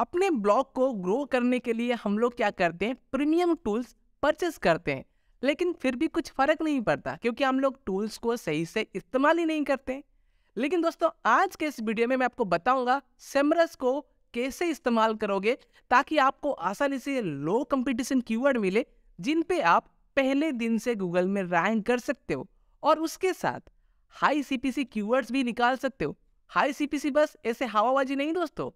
अपने ब्लॉग को ग्रो करने के लिए हम लोग क्या करते हैं प्रीमियम टूल्स परचेस करते हैं लेकिन फिर भी कुछ फ़र्क नहीं पड़ता क्योंकि हम लोग टूल्स को सही से इस्तेमाल ही नहीं करते लेकिन दोस्तों आज के इस वीडियो में मैं आपको बताऊंगा सेमरस को कैसे इस्तेमाल करोगे ताकि आपको आसानी से लो कंपटीशन कीवर्ड मिले जिन पे आप पहले दिन से गूगल में रैंक कर सकते हो और उसके साथ हाई सीपीसी कीवर्ड्स भी निकाल सकते हो हाई सीपीसी बस ऐसे हवाबाजी नहीं दोस्तों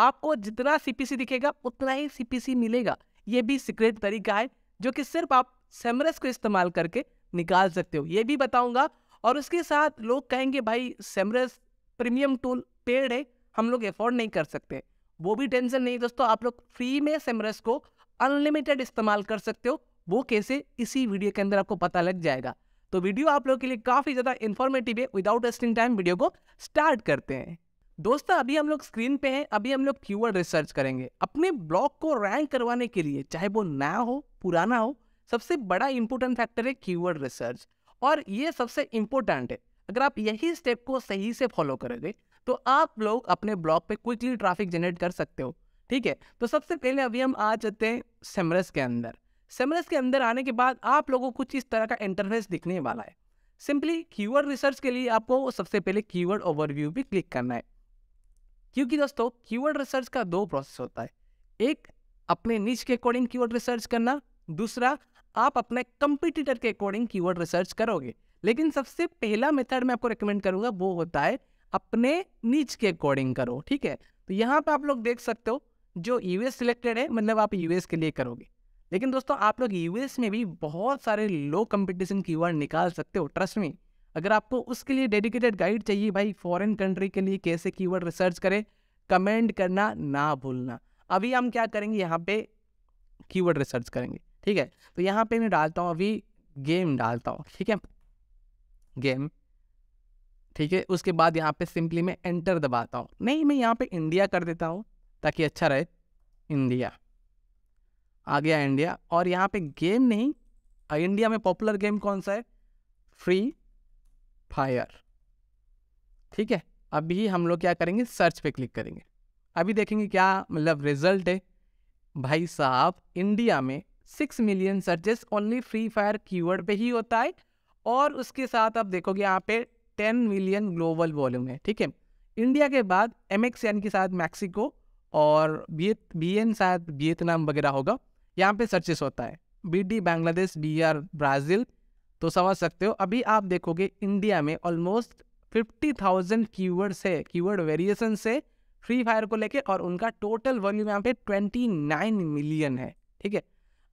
आपको जितना सीपीसी दिखेगा उतना ही सीपीसी मिलेगा ये भी सीक्रेट तरीका है जो कि सिर्फ आप सेमरस को इस्तेमाल करके निकाल सकते हो ये भी बताऊंगा और उसके साथ लोग कहेंगे भाई सेमरस प्रीमियम टूल पेड है हम लोग एफोर्ड नहीं कर सकते वो भी टेंशन नहीं दोस्तों आप लोग फ्री में सेमरस को अनलिमिटेड इस्तेमाल कर सकते हो वो कैसे इसी वीडियो के अंदर आपको पता लग जाएगा तो वीडियो आप लोग के लिए काफ़ी ज़्यादा इन्फॉर्मेटिव है विदाउट वेस्टिंग टाइम वीडियो को स्टार्ट करते हैं दोस्तों अभी हम लोग स्क्रीन पे हैं अभी हम लोग कीवर्ड रिसर्च करेंगे अपने ब्लॉग को रैंक करवाने के लिए चाहे वो नया हो पुराना हो सबसे बड़ा इंपॉर्टेंट फैक्टर है कीवर्ड रिसर्च और ये सबसे इंपोर्टेंट है अगर आप यही स्टेप को सही से फॉलो करोगे तो आप लोग अपने ब्लॉग पे क्विकली ट्रैफिक जनरेट कर सकते हो ठीक है तो सबसे पहले अभी हम आ जाते हैं सेमरस के अंदर सेमरस के अंदर आने के बाद आप लोगों को कुछ इस तरह का इंटरफेस दिखने वाला है सिंपली कीवर्ड रिसर्च के लिए आपको सबसे पहले कीवर्ड ओवरव्यू भी क्लिक करना है क्योंकि दोस्तों कीवर्ड रिसर्च का दो प्रोसेस होता है एक अपने नीच के अकॉर्डिंग कीवर्ड रिसर्च करना दूसरा आप अपने कंपिटिटर के अकॉर्डिंग कीवर्ड रिसर्च करोगे लेकिन सबसे पहला मेथड मैं आपको रिकमेंड करूंगा वो होता है अपने नीच के अकॉर्डिंग करो ठीक है तो यहाँ पे आप लोग देख सकते हो जो यूएस सिलेक्टेड है मतलब आप यूएस के लिए करोगे लेकिन दोस्तों आप लोग यूएस में भी बहुत सारे लो कंपटीशन कीवर्ड निकाल सकते हो ट्रस्ट में अगर आपको उसके लिए डेडिकेटेड गाइड चाहिए भाई फॉरेन कंट्री के लिए कैसे कीवर्ड रिसर्च करें कमेंट करना ना भूलना अभी हम क्या करेंगे यहाँ पे कीवर्ड रिसर्च करेंगे ठीक है तो यहाँ पे मैं डालता हूँ अभी गेम डालता हूँ ठीक है गेम ठीक है उसके बाद यहाँ पे सिंपली मैं एंटर दबाता हूँ नहीं मैं यहाँ पे इंडिया कर देता हूँ ताकि अच्छा रहे इंडिया आ गया इंडिया और यहाँ पे गेम नहीं इंडिया में पॉपुलर गेम कौन सा है फ्री फायर ठीक है अभी हम लोग क्या करेंगे सर्च पे क्लिक करेंगे अभी देखेंगे क्या मतलब रिजल्ट है भाई साहब इंडिया में six million searches only Free Fire keyword पे ही होता है और उसके साथ आप देखोगे यहाँ पे टेन मिलियन ग्लोबल वॉल्यूम है ठीक है इंडिया के बाद एम एक्स एन के साथ मैक्सिको और बी एन शायद वियतनाम वगैरह होगा यहाँ पे सर्चेस होता है B D Bangladesh B R Brazil तो समझ सकते हो अभी आप देखोगे इंडिया में ऑलमोस्ट फिफ्टी थाउजेंड कीवर्ड्स है कीवर्ड वेरिएशन से फ्री फायर को लेके और उनका टोटल वॉल्यूम यहाँ पे ट्वेंटी नाइन मिलियन है ठीक है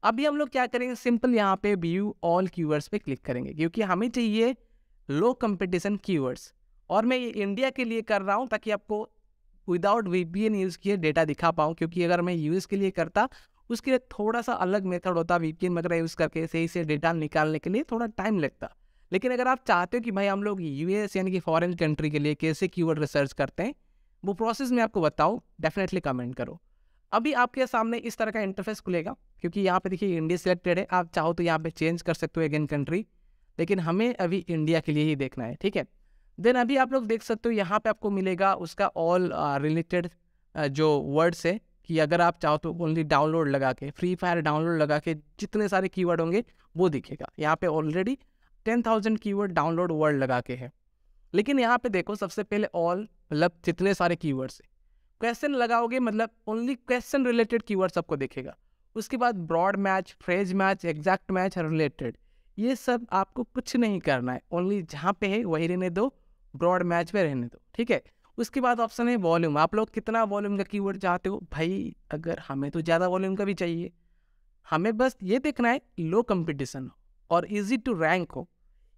अभी हम लोग क्या करेंगे सिंपल यहाँ पे व्यू ऑल कीवर्ड्स पे क्लिक करेंगे क्योंकि हमें चाहिए लो कंपटीशन कीवर्ड्स और मैं ये इंडिया के लिए कर रहा हूँ ताकि आपको विदाउट वी यूज़ किए डेटा दिखा पाऊँ क्योंकि अगर मैं यूएस के लिए करता उसके लिए थोड़ा सा अलग मेथड होता है वीपीएन वगैरह यूज़ करके सही से डेटा निकालने के लिए थोड़ा टाइम लगता लेकिन अगर आप चाहते हो कि भाई हम लोग एस यानी कि फॉरेन कंट्री के लिए कैसे कीवर्ड रिसर्च करते हैं वो प्रोसेस मैं आपको बताऊँ डेफिनेटली कमेंट करो अभी आपके सामने इस तरह का इंटरफेस खुलेगा क्योंकि यहाँ पे देखिए इंडिया सिलेक्टेड है आप चाहो तो यहाँ पे चेंज कर सकते हो अगेन कंट्री लेकिन हमें अभी इंडिया के लिए ही देखना है ठीक है देन अभी आप लोग देख सकते हो यहाँ पे आपको मिलेगा उसका ऑल रिलेटेड जो वर्ड्स है कि अगर आप चाहो तो ओनली डाउनलोड लगा के फ्री फायर डाउनलोड लगा के जितने सारे कीवर्ड होंगे वो दिखेगा यहाँ पे ऑलरेडी टेन थाउजेंड की डाउनलोड वर्ड लगा के है लेकिन यहाँ पे देखो सबसे पहले ऑल मतलब जितने सारे कीवर्ड्स है क्वेश्चन लगाओगे मतलब ओनली क्वेश्चन रिलेटेड कीवर्ड्स आपको दिखेगा उसके बाद broad match phrase match exact match related ये सब आपको कुछ नहीं करना है ओनली जहाँ पे है वही रहने दो ब्रॉड मैच पे रहने दो ठीक है उसके बाद ऑप्शन है वॉल्यूम आप लोग कितना वॉल्यूम का कीवर्ड चाहते हो भाई अगर हमें तो ज़्यादा वॉल्यूम का भी चाहिए हमें बस ये देखना है लो कंपटीशन हो और इजी टू रैंक हो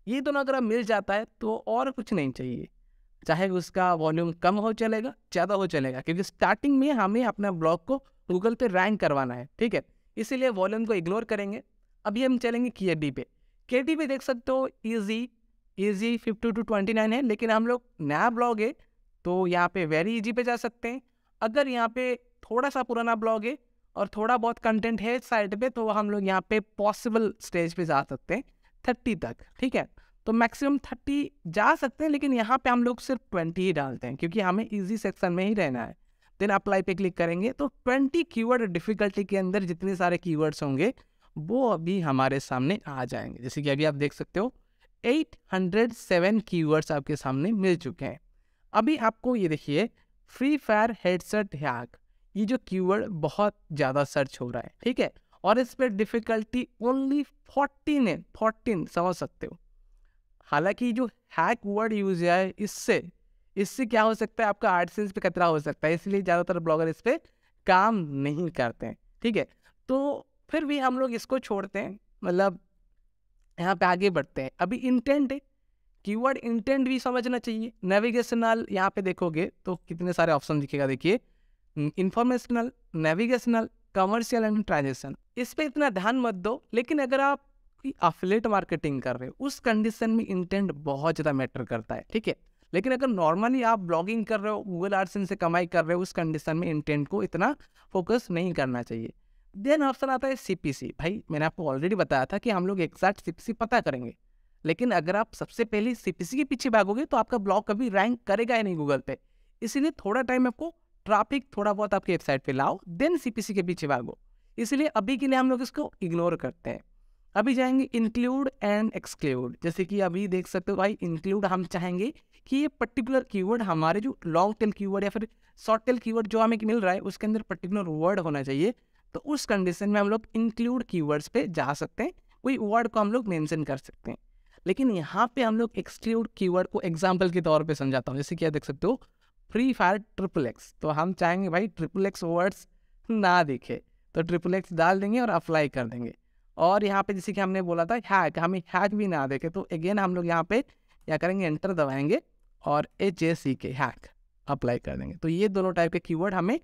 ये दोनों अगर मिल जाता है तो और कुछ नहीं चाहिए चाहे उसका वॉल्यूम कम हो चलेगा ज़्यादा हो चलेगा क्योंकि स्टार्टिंग में हमें अपना ब्लॉग को गूगल पे रैंक करवाना है ठीक है इसीलिए वॉल्यूम को इग्नोर करेंगे अभी हम चलेंगे के डी पे के डी पे देख सकते हो easy easy fifty two twenty nine है लेकिन हम लोग नया ब्लॉग है तो यहाँ पे वेरी इजी पे जा सकते हैं अगर यहाँ पे थोड़ा सा पुराना ब्लॉग है और थोड़ा बहुत कंटेंट है साइट पे तो हम लोग यहाँ पे पॉसिबल स्टेज पे जा सकते हैं थर्टी तक ठीक है तो मैक्सिमम थर्टी जा सकते हैं लेकिन यहाँ पे हम लोग सिर्फ ट्वेंटी ही डालते हैं क्योंकि हमें इजी सेक्शन में ही रहना है देन अप्लाई पे क्लिक करेंगे तो ट्वेंटी कीवर्ड डिफिकल्टी के अंदर जितने सारे कीवर्ड्स होंगे वो अभी हमारे सामने आ जाएंगे जैसे कि अभी आप देख सकते हो 807 कीवर्ड्स आपके सामने मिल चुके हैं अभी आपको ये देखिए फ्री फायर हेडसेट हैक ये जो कीवर्ड बहुत ज़्यादा सर्च हो रहा है ठीक है और इस पर डिफ़िकल्टी ओनली फोर्टीन है फोर्टीन समझ सकते हो हालांकि जो हैक वर्ड यूज है इससे इससे क्या हो सकता है आपका आर्टसेंस पे खतरा हो सकता है इसलिए ज़्यादातर ब्लॉगर इस पर काम नहीं करते हैं ठीक है तो फिर भी हम लोग इसको छोड़ते हैं मतलब यहाँ पे आगे बढ़ते हैं अभी इंटेंट है कीवर्ड इंटेंट भी समझना चाहिए नेविगेशनल यहाँ पे देखोगे तो कितने सारे ऑप्शन दिखेगा देखिए informational navigational commercial and transaction इस पर इतना ध्यान मत दो लेकिन अगर आप अफिलेट मार्केटिंग कर रहे हो उस कंडीशन में इंटेंट बहुत ज़्यादा मैटर करता है ठीक है लेकिन अगर नॉर्मली आप ब्लॉगिंग कर रहे हो गूगल आर्टसन से कमाई कर रहे हो उस कंडीशन में इंटेंट को इतना फोकस नहीं करना चाहिए देन ऑप्शन आता है सीपीसी भाई मैंने आपको ऑलरेडी बताया था कि हम लोग एग्जैक्ट सीपीसी पता करेंगे लेकिन अगर आप सबसे पहले सीपीसी के पीछे भागोगे तो आपका ब्लॉग कभी रैंक करेगा ही नहीं गूगल पे इसीलिए थोड़ा टाइम आपको ट्रैफिक थोड़ा बहुत आपकी वेबसाइट पे लाओ देन सीपीसी के पीछे भागो इसलिए अभी के लिए हम लोग इसको इग्नोर करते हैं अभी जाएंगे इंक्लूड एंड एक्सक्लूड जैसे कि अभी देख सकते हो भाई इंक्लूड हम चाहेंगे कि ये पर्टिकुलर कीवर्ड हमारे जो लॉन्ग टेल कीवर्ड या फिर शॉर्ट टेल कीवर्ड जो हमें मिल रहा है उसके अंदर पर्टिकुलर वर्ड होना चाहिए तो उस कंडीशन में हम लोग इंक्लूड कीवर्ड्स पे जा सकते हैं कोई वर्ड को हम लोग मेंशन कर सकते हैं लेकिन यहाँ पे हम लोग एक्सक्लूड कीवर्ड को एग्जाम्पल के तौर पे समझाता हूँ जैसे कि देख सकते हो फ्री फायर ट्रिपल एक्स तो हम चाहेंगे भाई ट्रिपल एक्स वर्ड्स ना दिखे तो ट्रिपल एक्स डाल देंगे और अप्लाई कर देंगे और यहाँ पे जैसे कि हमने बोला था हैक हमें हैक भी ना देखे तो अगेन हम लोग यहाँ पे क्या करेंगे एंटर दबाएंगे और एच ए सी के हैक अप्लाई कर देंगे तो ये दोनों टाइप के कीवर्ड हमें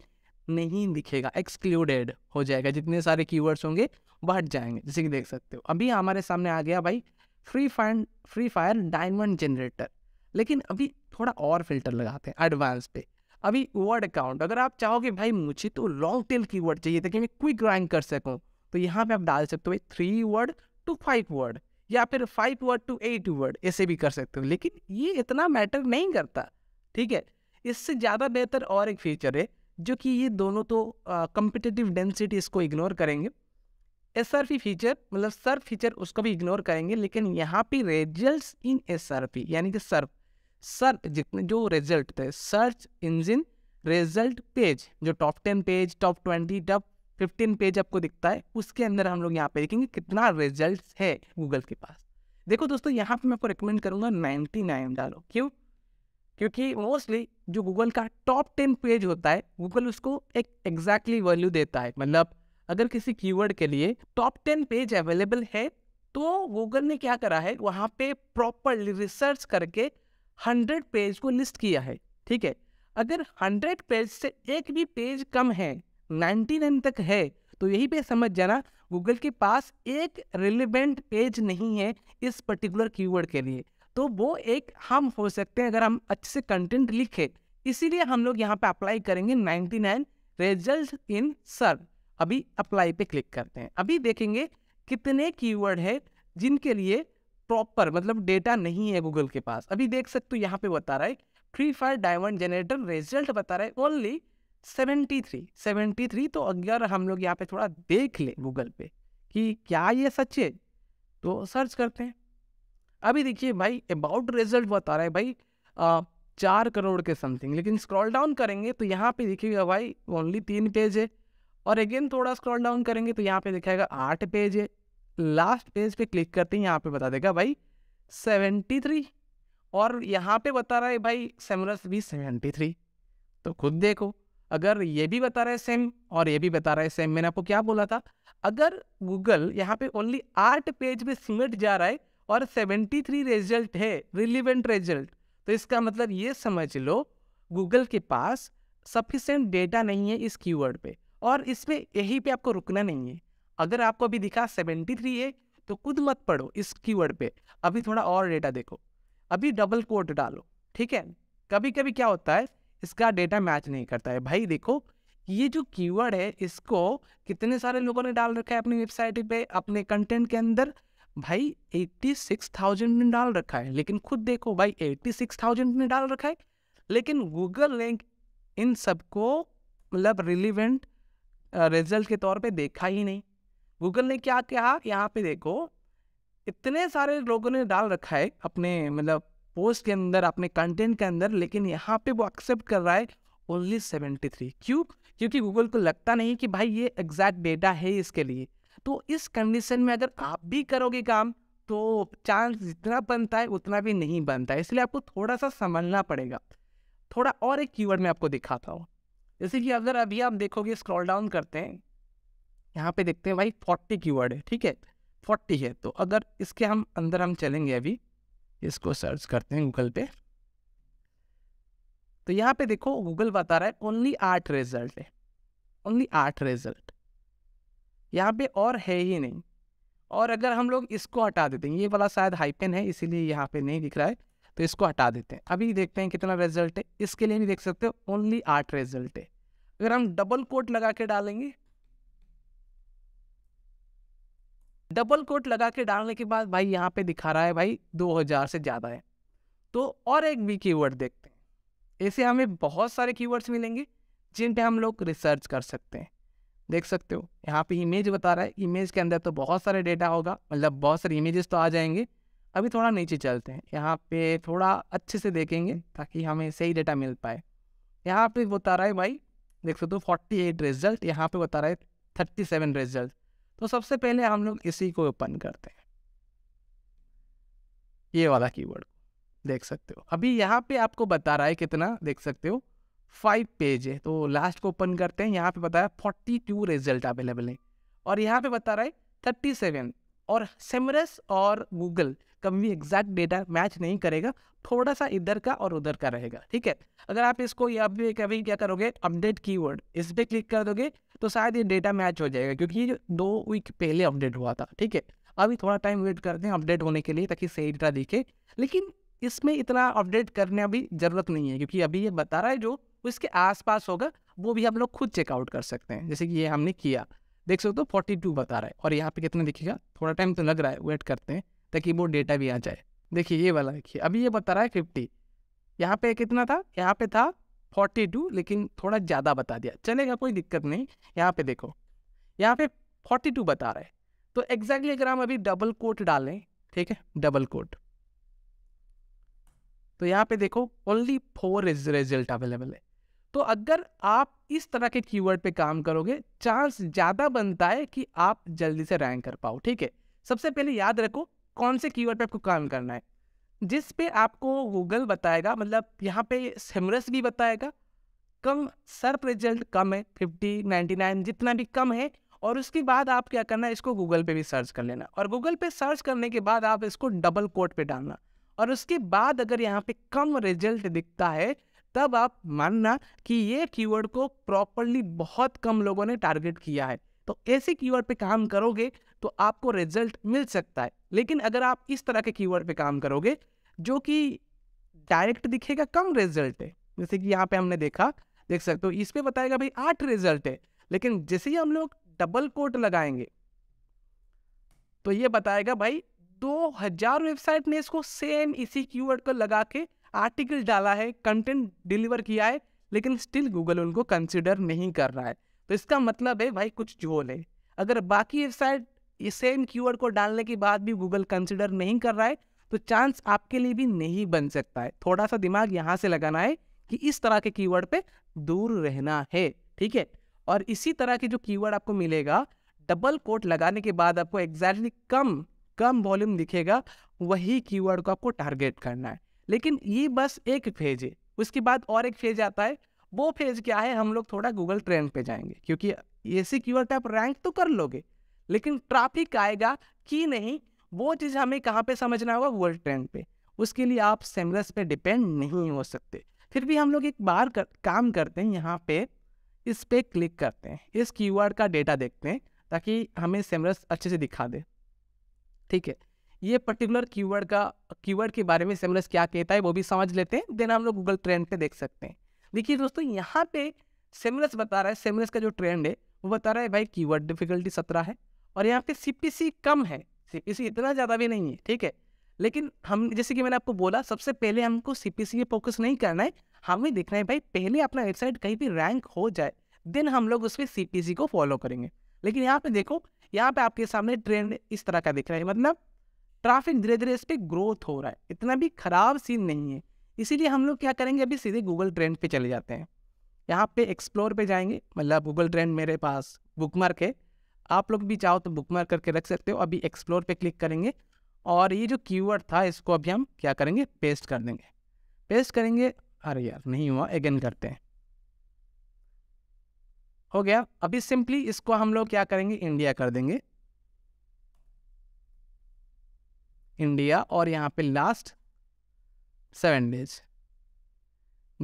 नहीं दिखेगा एक्सक्लूडेड हो जाएगा जितने सारे कीवर्ड्स होंगे बढ़ जाएंगे जैसे कि देख सकते हो अभी हमारे सामने आ गया भाई Free Fire Free Fire diamond generator लेकिन अभी थोड़ा और फिल्टर लगाते हैं एडवांस पे अभी वर्ड अकाउंट अगर आप चाहोगे भाई मुझे तो लॉन्ग टेल की वर्ड चाहिए ताकि मैं क्विक रैंक कर सकूँ तो यहाँ पे आप डाल सकते हो three word to five word या फिर five word to eight word ऐसे भी कर सकते हो लेकिन ये इतना मैटर नहीं करता ठीक है इससे ज़्यादा बेहतर और एक फीचर है जो कि ये दोनों तो कम्पिटिटिव डेंसिटी इसको इग्नोर करेंगे एस आर पी फीचर मतलब सर्फ फीचर उसको भी इग्नोर करेंगे लेकिन यहाँ पे result in S R P यानी कि सर्फ सर्फ जितने जो रिजल्ट थे सर्च इंजिन रिजल्ट पेज जो top ten page top twenty top fifteen page आपको दिखता है उसके अंदर हम लोग यहाँ पे देखेंगे कितना रिजल्ट है गूगल के पास देखो दोस्तों यहाँ पे मैं आपको रिकमेंड करूँगा नाइन्टी नाइन डालो क्यों क्योंकि मोस्टली जो गूगल का टॉप टेन पेज होता है गूगल उसको एक एग्जैक्टली वैल्यू देता है मतलब अगर किसी कीवर्ड के लिए टॉप टेन पेज अवेलेबल है तो गूगल ने क्या करा है वहाँ पे प्रॉपरली रिसर्च करके हंड्रेड पेज को लिस्ट किया है ठीक है अगर हंड्रेड पेज से एक भी पेज कम है नाइन्टी नाइन तक है तो यही पे समझ जाना गूगल के पास एक रिलेवेंट पेज नहीं है इस पर्टिकुलर कीवर्ड के लिए तो वो एक हम हो सकते हैं अगर हम अच्छे से कंटेंट लिखे इसीलिए हम लोग यहाँ पे अप्लाई करेंगे नाइन रिजल्ट इन सर्व अभी अप्लाई पे क्लिक करते हैं अभी देखेंगे कितने कीवर्ड है जिनके लिए प्रॉपर मतलब डेटा नहीं है गूगल के पास अभी देख सकते हो यहाँ पे बता रहा है Free Fire diamond generator result बता रहा है ओनली 73 73 तो अगर हम लोग यहाँ पे थोड़ा देख लें गूगल पे कि क्या ये सच है तो सर्च करते हैं अभी देखिए भाई अबाउट रिजल्ट बता रहा है भाई आ, चार करोड़ के समथिंग लेकिन स्क्रॉल डाउन करेंगे तो यहाँ पे देखिएगा भाई ओनली तीन पेज है और अगेन थोड़ा स्क्रॉल डाउन करेंगे तो यहाँ पे दिखाएगा आठ पेज है लास्ट पेज पे क्लिक करते हैं यहाँ पे बता देगा भाई सेवेंटी थ्री और यहाँ पे बता रहा है भाई सेमरस भी सेवेंटी थ्री तो खुद देखो अगर ये भी बता रहा है सेम और ये भी बता रहा है सेम मैंने आपको क्या बोला था अगर गूगल यहाँ पे ओनली आठ पेज में सिमट जा रहा है और सेवेंटी थ्री रिजल्ट है रिलीवेंट रिजल्ट तो इसका मतलब ये समझ लो गूगल के पास सफिशेंट डेटा नहीं है इस कीवर्ड पे और इसमें यहीं पे आपको रुकना नहीं है अगर आपको अभी दिखा सेवेंटी थ्री है तो खुद मत पढ़ो इस कीवर्ड पे अभी थोड़ा और डेटा देखो अभी डबल कोट डालो ठीक है कभी कभी क्या होता है इसका डेटा मैच नहीं करता है भाई देखो ये जो कीवर्ड है इसको कितने सारे लोगों ने डाल रखा है अपनी वेबसाइट पे अपने कंटेंट के अंदर भाई 86,000 ने डाल रखा है लेकिन खुद देखो भाई 86,000 ने डाल रखा है लेकिन गूगल लिंक इन सबको मतलब रिलीवेंट रिजल्ट के तौर पे देखा ही नहीं गूगल ने क्या कहा यहाँ पे देखो इतने सारे लोगों ने डाल रखा है अपने मतलब पोस्ट के अंदर अपने कंटेंट के अंदर लेकिन यहाँ पे वो एक्सेप्ट कर रहा है ओनली सेवेंटी थ्री क्यों क्योंकि गूगल को लगता नहीं कि भाई ये एग्जैक्ट डेटा है इसके लिए तो इस कंडीशन में अगर आप भी करोगे काम तो चांस जितना बनता है उतना भी नहीं बनता है इसलिए आपको थोड़ा सा समझना पड़ेगा थोड़ा और एक कीवर्ड मैं आपको दिखाता हूँ जैसे कि अगर अभी आप देखोगे स्क्रॉल डाउन करते हैं यहाँ पे देखते हैं भाई फोर्टी की वर्ड है ठीक है फोर्टी है तो अगर इसके हम अंदर हम चलेंगे अभी इसको सर्च करते हैं गूगल पे तो यहाँ पे देखो गूगल बता रहा है ओनली आठ रिजल्ट है ओनली आठ रिजल्ट यहाँ पे और है ही नहीं और अगर हम लोग इसको हटा देते हैं ये वाला शायद हाइपेन है इसीलिए यहाँ पे नहीं दिख रहा है तो इसको हटा देते हैं अभी देखते हैं कितना रिजल्ट है इसके लिए भी देख सकते हो ओनली आठ रिजल्ट है अगर हम डबल कोट लगा के डालेंगे डबल कोट लगा के डालने के बाद भाई यहाँ पे दिखा रहा है भाई 2000 से ज़्यादा है तो और एक भी कीवर्ड देखते हैं ऐसे हमें बहुत सारे कीवर्ड्स मिलेंगे जिन पे हम लोग रिसर्च कर सकते हैं देख सकते हो यहाँ पे इमेज बता रहा है इमेज के अंदर तो बहुत सारे डेटा होगा मतलब बहुत सारे इमेजेस तो आ जाएंगे अभी थोड़ा नीचे चलते हैं यहाँ पे थोड़ा अच्छे से देखेंगे हम्म। ताकि हमें सही डेटा मिल पाए यहाँ पे बता रहा है भाई देख सकते हो फोर्टी एट रिजल्ट यहाँ पे बता रहा है थर्टी सेवन रिजल्ट तो सबसे पहले हम लोग इसी को ओपन करते हैं ये वाला कीवर्ड देख सकते हो अभी यहाँ पे आपको बता रहा है कितना देख सकते हो फाइव पेज है तो लास्ट को ओपन करते हैं यहाँ पे बताया फोर्टी टू रिजल्ट अवेलेबल है और यहाँ पे बता रहा है थर्टी सेवन और सेमरस और गूगल कभी भी एग्जैक्ट डेटा मैच नहीं करेगा थोड़ा सा इधर का और उधर का रहेगा ठीक है अगर आप इसको या भी कभी क्या करोगे अपडेट कीवर्ड इस पर क्लिक कर दोगे तो शायद ये डेटा मैच हो जाएगा क्योंकि ये दो वीक पहले अपडेट हुआ था ठीक है अभी थोड़ा टाइम वेट करते हैं अपडेट होने के लिए ताकि सही डेटा दिखे लेकिन इसमें इतना अपडेट करने अभी ज़रूरत नहीं है क्योंकि अभी ये बता रहा है जो उसके आसपास होगा वो भी हम लोग खुद चेकआउट कर सकते हैं जैसे कि ये हमने किया देख सकते हो फोर्टी टू बता रहा है और यहाँ पे कितना दिखेगा थोड़ा टाइम तो लग रहा है वेट करते हैं ताकि वो डेटा भी आ जाए देखिए ये वाला देखिए अभी ये बता रहा है फिफ्टी यहाँ पे कितना था यहाँ पे था फोर्टी टू लेकिन थोड़ा ज़्यादा बता दिया चलेगा कोई दिक्कत नहीं यहाँ पे देखो यहाँ पे फोर्टी टू बता रहा है तो एग्जैक्टली अगर हम अभी डबल कोट डालें ठीक है डबल कोट तो यहाँ पे देखो ओनली फोर रिजल्ट अवेलेबल है तो अगर आप इस तरह के कीवर्ड पे काम करोगे चांस ज़्यादा बनता है कि आप जल्दी से रैंक कर पाओ ठीक है सबसे पहले याद रखो कौन से कीवर्ड पे आपको काम करना है जिस पे आपको गूगल बताएगा मतलब यहाँ पे सिमरस भी बताएगा कम सर्प रिजल्ट कम है फिफ्टी नाइन्टी नाइन जितना भी कम है और उसके बाद आप क्या करना है इसको गूगल पे भी सर्च कर लेना और गूगल पे सर्च करने के बाद आप इसको डबल कोट पे डालना और उसके बाद अगर यहाँ पे कम रिजल्ट दिखता है तब आप मानना कि ये कीवर्ड को प्रॉपरली बहुत कम लोगों ने टारगेट किया है तो ऐसे कीवर्ड पे काम करोगे तो आपको रिजल्ट मिल सकता है लेकिन अगर आप इस तरह के कीवर्ड पे काम करोगे जो कि डायरेक्ट दिखेगा कम रिजल्ट है जैसे कि यहाँ पे हमने देखा देख सकते हो इस पर बताएगा भाई आठ रिजल्ट है लेकिन जैसे ही हम लोग डबल कोट लगाएंगे तो ये बताएगा भाई दो हजार वेबसाइट ने इसको सेम इसी कीवर्ड को लगा के आर्टिकल डाला है कंटेंट डिलीवर किया है लेकिन स्टिल गूगल उनको कंसिडर नहीं कर रहा है तो इसका मतलब है भाई कुछ झोल है अगर बाकी वेबसाइट ये सेम क्यू को डालने के बाद भी गूगल कंसिडर नहीं कर रहा है तो चांस आपके लिए भी नहीं बन सकता है थोड़ा सा दिमाग यहाँ से लगाना है कि इस तरह के कीवर्ड पे दूर रहना है ठीक है और इसी तरह के जो कीवर्ड आपको मिलेगा डबल कोट लगाने के बाद आपको एग्जैक्टली कम कम वॉल्यूम दिखेगा वही कीवर्ड को आपको टारगेट करना है लेकिन ये बस एक फेज है उसके बाद और एक फेज आता है वो फेज क्या है हम लोग थोड़ा गूगल ट्रेंड पे जाएंगे क्योंकि ऐसे कीवर्ड वर्ड आप रैंक तो कर लोगे लेकिन ट्रैफिक आएगा कि नहीं वो चीज़ हमें कहाँ पे समझना होगा वर्ल्ड ट्रेंड पे उसके लिए आप सेमरस पे डिपेंड नहीं हो सकते फिर भी हम लोग एक बार कर, काम करते हैं यहाँ पे इस पर क्लिक करते हैं इस कीवर्ड का डेटा देखते हैं ताकि हमें सेमरस अच्छे से दिखा दे ठीक है ये पर्टिकुलर कीवर्ड का कीवर्ड के बारे में सेमरस क्या कहता है वो भी समझ लेते हैं देन हम लोग गूगल ट्रेंड पे देख सकते हैं देखिए दोस्तों यहाँ पे सेमरस बता रहा है सेमरस का जो ट्रेंड है वो बता रहा है भाई कीवर्ड डिफिकल्टी सत्रह है और यहाँ पे सीपीसी कम है सीपीसी इतना ज़्यादा भी नहीं है ठीक है लेकिन हम जैसे कि मैंने आपको बोला सबसे पहले हमको सी पी सी फोकस नहीं करना है हमें देखना है भाई पहले अपना वेबसाइट कहीं भी रैंक हो जाए देन हम लोग उस पर सी को फॉलो करेंगे लेकिन यहाँ पे देखो यहाँ पे आपके सामने ट्रेंड इस तरह का दिख रहा है मतलब ट्रैफिक धीरे धीरे इस पर ग्रोथ हो रहा है इतना भी खराब सीन नहीं है इसीलिए हम लोग क्या करेंगे अभी सीधे गूगल ट्रेंड पे चले जाते हैं यहाँ पे एक्सप्लोर पे जाएंगे मतलब गूगल ट्रेंड मेरे पास बुकमार्क है आप लोग भी चाहो तो बुक मार्क करके रख सकते हो अभी एक्सप्लोर पे क्लिक करेंगे और ये जो कीवर्ड था इसको अभी हम क्या करेंगे पेस्ट कर देंगे पेस्ट करेंगे अरे यार नहीं हुआ अगेन करते हैं हो गया अभी सिंपली इसको हम लोग क्या करेंगे इंडिया कर देंगे इंडिया और यहाँ पे लास्ट सेवन डेज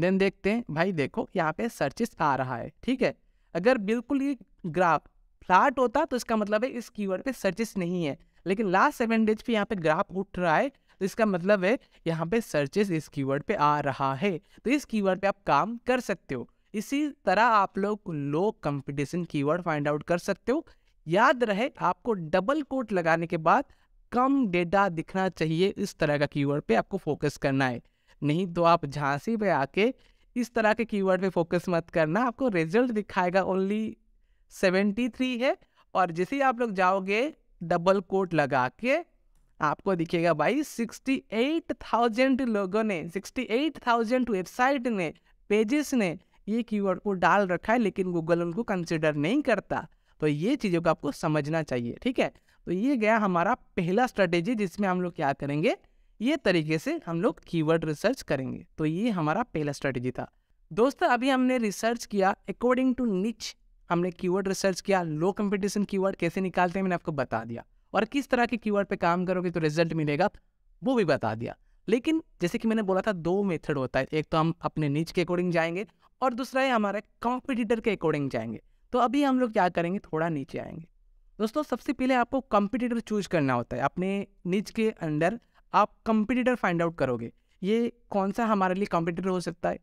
देन देखते हैं भाई देखो यहाँ पे सर्चिस आ रहा है ठीक है अगर बिल्कुल ये ग्राफ फ्लैट होता तो इसका मतलब है इस कीवर्ड पे सर्चेस नहीं है लेकिन लास्ट सेवन डेज पे यहाँ पे ग्राफ उठ रहा है तो इसका मतलब है यहाँ पे सर्चेस इस कीवर्ड पे आ रहा है तो इस कीवर्ड पे आप काम कर सकते हो इसी तरह आप लोग low competition keyword find out कर सकते हो याद रहे आपको डबल कोट लगाने के बाद कम डेटा दिखना चाहिए इस तरह का कीवर्ड पे आपको फोकस करना है नहीं तो आप झांसी पे आके इस तरह के कीवर्ड पे फोकस मत करना आपको रिजल्ट दिखाएगा ओनली सेवेंटी थ्री है और जैसे ही आप लोग जाओगे डबल कोट लगा के आपको दिखेगा भाई सिक्सटी एट थाउजेंड लोगों ने सिक्सटी एट थाउजेंड वेबसाइट ने पेजेस ने ये कीवर्ड को डाल रखा है लेकिन गूगल उनको कंसिडर नहीं करता तो ये चीज़ों को आपको समझना चाहिए ठीक है तो ये गया हमारा पहला स्ट्रेटेजी जिसमें हम लोग क्या करेंगे ये तरीके से हम लोग कीवर्ड रिसर्च करेंगे तो ये हमारा पहला स्ट्रेटेजी था दोस्तों अभी हमने रिसर्च किया अकॉर्डिंग टू निच हमने कीवर्ड रिसर्च किया लो कंपटीशन कीवर्ड कैसे निकालते हैं मैंने आपको बता दिया और किस तरह के कीवर्ड पे काम करोगे तो रिजल्ट मिलेगा वो भी बता दिया लेकिन जैसे कि मैंने बोला था दो मेथड होता है एक तो हम अपने नीच के अकॉर्डिंग जाएंगे और दूसरा है हमारे कॉम्पिटिटर के अकॉर्डिंग जाएंगे तो अभी हम लोग क्या करेंगे थोड़ा नीचे आएंगे दोस्तों सबसे पहले आपको कंपिटिटर चूज करना होता है अपने नीच के अंडर आप कंपिटिटर फाइंड आउट करोगे ये कौन सा हमारे लिए कंपिटिटर हो सकता है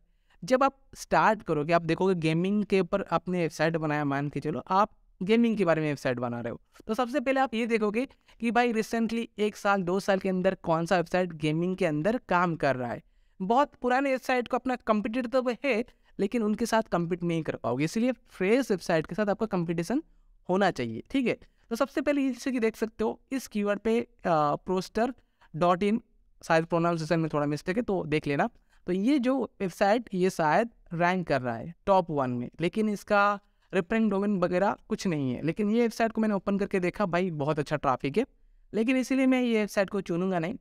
जब आप स्टार्ट करोगे आप देखोगे गेमिंग के ऊपर आपने वेबसाइट बनाया मान के चलो आप गेमिंग के बारे में वेबसाइट बना रहे हो तो सबसे पहले आप ये देखोगे कि भाई रिसेंटली एक साल दो साल के अंदर कौन सा वेबसाइट गेमिंग के अंदर काम कर रहा है बहुत पुराने वेबसाइट को अपना कंपिटेटर तो है लेकिन उनके साथ कंपीट नहीं कर पाओगे इसलिए फ्रेश वेबसाइट के साथ आपका कंपटीशन होना चाहिए ठीक है तो सबसे पहले जैसे कि देख सकते हो इस कीवर्ड पे पोस्टर डॉट इन शायद प्रोनाउंसिएशन में थोड़ा मिस्टेक है तो देख लेना तो ये जो वेबसाइट ये शायद रैंक कर रहा है टॉप वन में लेकिन इसका रिप्रेंट डोमेन वगैरह कुछ नहीं है लेकिन ये वेबसाइट को मैंने ओपन करके देखा भाई बहुत अच्छा ट्राफिक है लेकिन इसीलिए मैं ये वेबसाइट को चुनूंगा नहीं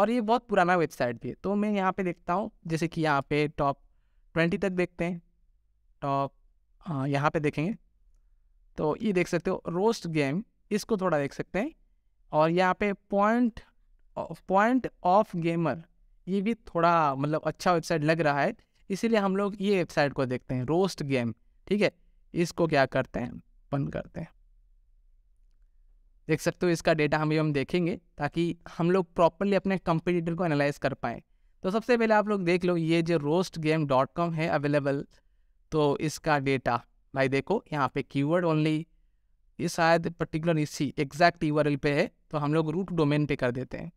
और ये बहुत पुराना वेबसाइट भी है तो मैं यहाँ पे देखता हूँ जैसे कि यहाँ पे टॉप ट्वेंटी तक देखते हैं टॉप हाँ यहाँ पे देखेंगे तो ये देख सकते हो रोस्ट गेम इसको थोड़ा देख सकते हैं और यहाँ पे पॉइंट पॉइंट ऑफ गेमर ये भी थोड़ा मतलब अच्छा वेबसाइट लग रहा है इसीलिए हम लोग ये वेबसाइट को देखते हैं रोस्ट गेम ठीक है इसको क्या करते हैं बंद करते हैं देख सकते हो इसका डेटा हम हम देखेंगे ताकि हम लोग प्रॉपरली अपने कंपिटिटर को एनालाइज कर पाए तो सबसे पहले आप लोग देख लो ये जो रोस्ट गेम डॉट कॉम है अवेलेबल तो इसका डेटा भाई देखो यहाँ पे कीवर्ड ओनली ये शायद पर्टिकुलर इसी एग्जैक्ट यू पे है तो हम लोग रूट डोमेन पे कर देते हैं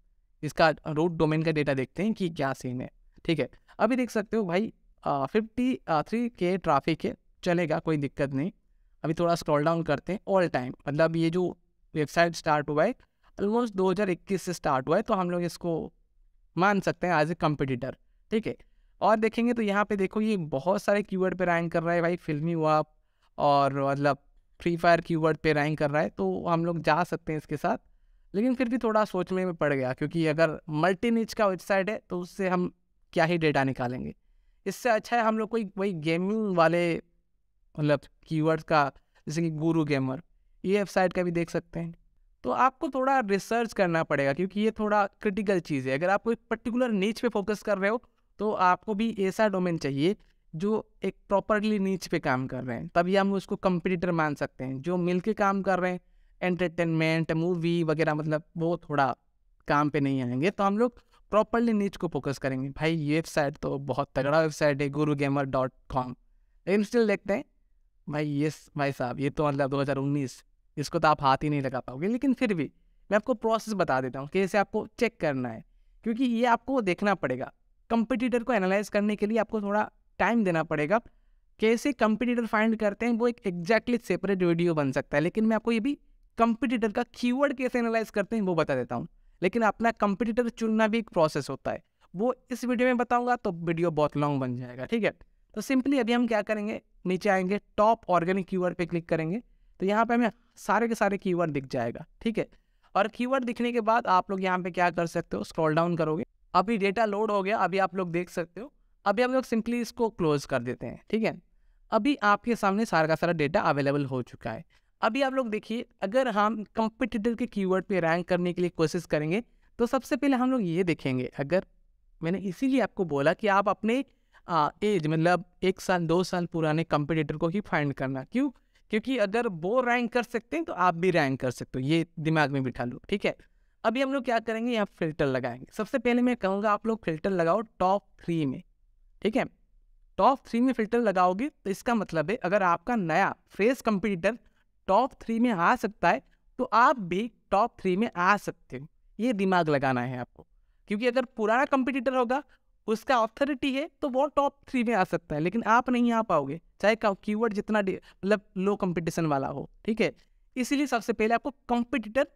इसका रूट डोमेन का डेटा देखते हैं कि क्या सीन है ठीक है अभी देख सकते हो भाई फिफ्टी थ्री के ट्राफिक है चलेगा कोई दिक्कत नहीं अभी थोड़ा स्क्रॉल डाउन करते हैं ऑल टाइम मतलब ये जो वेबसाइट स्टार्ट हुआ है ऑलमोस्ट 2021 से स्टार्ट हुआ है तो हम लोग इसको मान सकते हैं एज ए कम्पिटिटर ठीक है और देखेंगे तो यहाँ पे देखो ये बहुत सारे कीवर्ड पे रैंक कर रहा है भाई फिल्मी हुआ और मतलब फ्री फायर कीवर्ड पे रैंक कर रहा है तो हम लोग जा सकते हैं इसके साथ लेकिन फिर भी थोड़ा सोचने में पड़ गया क्योंकि अगर मल्टी नीच का वेबसाइट है तो उससे हम क्या ही डेटा निकालेंगे इससे अच्छा है हम लोग कोई वही गेमिंग वाले मतलब कीवर्ड्स का जैसे कि गुरु गेमर ये वेबसाइट का भी देख सकते हैं तो आपको थोड़ा रिसर्च करना पड़ेगा क्योंकि ये थोड़ा क्रिटिकल चीज़ है अगर आप कोई पर्टिकुलर नीच पे फोकस कर रहे हो तो आपको भी ऐसा डोमेन चाहिए जो एक प्रॉपरली नीच पे काम कर रहे हैं तभी हम उसको कंपटीटर मान सकते हैं जो मिल के काम कर रहे हैं एंटरटेनमेंट मूवी वगैरह मतलब वो थोड़ा काम पे नहीं आएंगे तो हम लोग प्रॉपरली नीच को फोकस करेंगे भाई ये वेबसाइट तो बहुत तगड़ा वेबसाइट है गुरु गेमर डॉट कॉम लेकिन स्टिल देखते हैं भाई ये भाई साहब ये तो मतलब दो हज़ार उन्नीस इसको तो आप हाथ ही नहीं लगा पाओगे लेकिन फिर भी मैं आपको प्रोसेस बता देता हूँ कैसे आपको चेक करना है क्योंकि ये आपको देखना पड़ेगा कंपिटिटर को एनालाइज करने के लिए आपको थोड़ा टाइम देना पड़ेगा कैसे कंपिटिटर फाइंड करते हैं वो एक एग्जैक्टली सेपरेट वीडियो बन सकता है लेकिन मैं आपको ये भी कंपिटिटर का कीवर्ड कैसे एनालाइज करते हैं वो बता देता हूँ लेकिन अपना कंपिटिटर चुनना भी एक प्रोसेस होता है वो इस वीडियो में बताऊंगा तो वीडियो बहुत लॉन्ग बन जाएगा ठीक है तो सिंपली अभी हम क्या करेंगे नीचे आएंगे टॉप ऑर्गेनिक कीवर्ड पे क्लिक करेंगे तो यहाँ पे हमें सारे के सारे कीवर्ड दिख जाएगा ठीक है और कीवर्ड दिखने के बाद आप लोग यहाँ पे क्या कर सकते हो स्क्रॉल डाउन करोगे अभी डेटा लोड हो गया अभी आप लोग देख सकते हो अभी हम लोग सिंपली इसको क्लोज कर देते हैं ठीक है अभी आपके सामने सारा का सारा डेटा अवेलेबल हो चुका है अभी आप लोग देखिए अगर हम कॉम्पिटिटर के कीवर्ड पे रैंक करने के लिए कोशिश करेंगे तो सबसे पहले हम लोग ये देखेंगे अगर मैंने इसीलिए आपको बोला कि आप अपने आ, एज मतलब एक साल दो साल पुराने कंपटीटर को ही फाइंड करना क्यों क्योंकि अगर वो रैंक कर सकते हैं तो आप भी रैंक कर सकते हो ये दिमाग में बिठा लो ठीक है अभी हम लोग क्या करेंगे यहाँ फिल्टर लगाएंगे सबसे पहले मैं कहूँगा आप लोग फिल्टर लगाओ टॉप थ्री में ठीक है टॉप थ्री में फिल्टर लगाओगे तो इसका मतलब है अगर आपका नया फ्रेश कंपिटिटर टॉप थ्री में आ सकता है तो आप भी टॉप थ्री में आ सकते हो ये दिमाग लगाना है आपको क्योंकि अगर पुराना कंपिटिटर होगा उसका ऑथोरिटी है तो वो टॉप थ्री में आ सकता है लेकिन आप नहीं आ पाओगे चाहे कीवर्ड जितना मतलब लो कंपटीशन वाला हो ठीक है इसीलिए सबसे पहले आपको कंपटीटर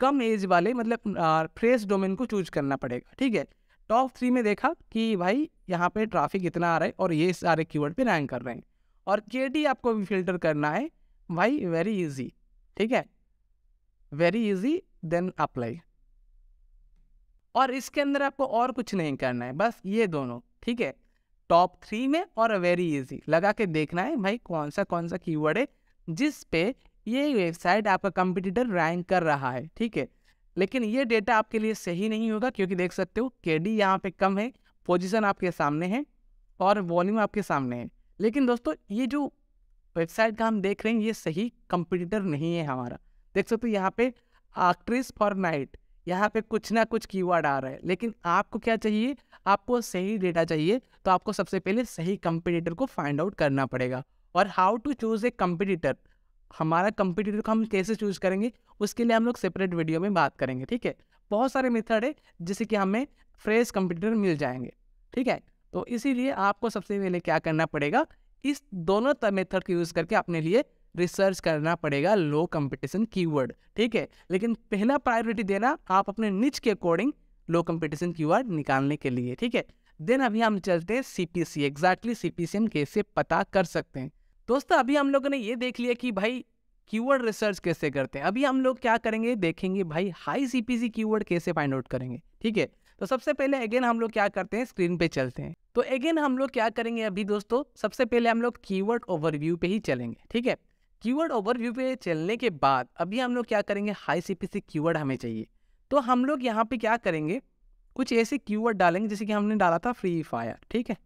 कम एज वाले मतलब फ्रेश डोमेन को चूज करना पड़ेगा ठीक है टॉप थ्री में देखा कि भाई यहाँ पे ट्रैफिक इतना आ रहा है और ये सारे कीवर्ड पे रैंक कर रहे हैं और के आपको भी फिल्टर करना है भाई वेरी इजी ठीक है वेरी इजी देन अप्लाई और इसके अंदर आपको और कुछ नहीं करना है बस ये दोनों ठीक है टॉप थ्री में और वेरी इजी लगा के देखना है भाई कौन सा कौन सा कीवर्ड है जिस पे ये वेबसाइट आपका कंपटीटर रैंक कर रहा है ठीक है लेकिन ये डेटा आपके लिए सही नहीं होगा क्योंकि देख सकते हो के डी यहाँ पे कम है पोजीशन आपके सामने है और वॉल्यूम आपके सामने है लेकिन दोस्तों ये जो वेबसाइट का हम देख रहे हैं ये सही कंपटीटर नहीं है हमारा देख सकते हो यहाँ पे एक्ट्रेस फॉर नाइट यहाँ पे कुछ ना कुछ कीवर्ड आ रहा है लेकिन आपको क्या चाहिए आपको सही डेटा चाहिए तो आपको सबसे पहले सही कंपटीटर को फाइंड आउट करना पड़ेगा और how to choose a competitor हमारा कंपटीटर को हम कैसे चूज़ करेंगे उसके लिए हम लोग सेपरेट वीडियो में बात करेंगे ठीक है बहुत सारे मेथड है जिससे कि हमें फ्रेश कंप्यूटर मिल जाएंगे ठीक है तो इसीलिए आपको सबसे पहले क्या करना पड़ेगा इस दोनों मेथड को यूज़ करके अपने लिए रिसर्च करना पड़ेगा लो कंपटीशन कीवर्ड ठीक है लेकिन पहला प्रायोरिटी देना आप अपने निच के अकॉर्डिंग लो कंपटीशन कीवर्ड निकालने के लिए ठीक है देन अभी हम चलते हैं सीपीसी एग्जैक्टली सीपीसी हम कैसे पता कर सकते हैं दोस्तों अभी हम लोगों ने ये देख लिया कि भाई कीवर्ड रिसर्च कैसे करते हैं अभी हम लोग क्या करेंगे देखेंगे भाई हाई सीपीसी कीवर्ड कैसे फाइंड आउट करेंगे ठीक है तो सबसे पहले अगेन हम लोग क्या करते हैं स्क्रीन पे चलते हैं तो अगेन हम लोग क्या करेंगे अभी दोस्तों सबसे पहले हम लोग कीवर्ड ओवरव्यू पे ही चलेंगे ठीक है कीवर्ड ओवरव्यू पे चलने के बाद अभी हम लोग क्या करेंगे हाई सी पी कीवर्ड हमें चाहिए तो हम लोग यहाँ पे क्या करेंगे कुछ ऐसे कीवर्ड डालेंगे जैसे कि हमने डाला था फ्री फायर ठीक है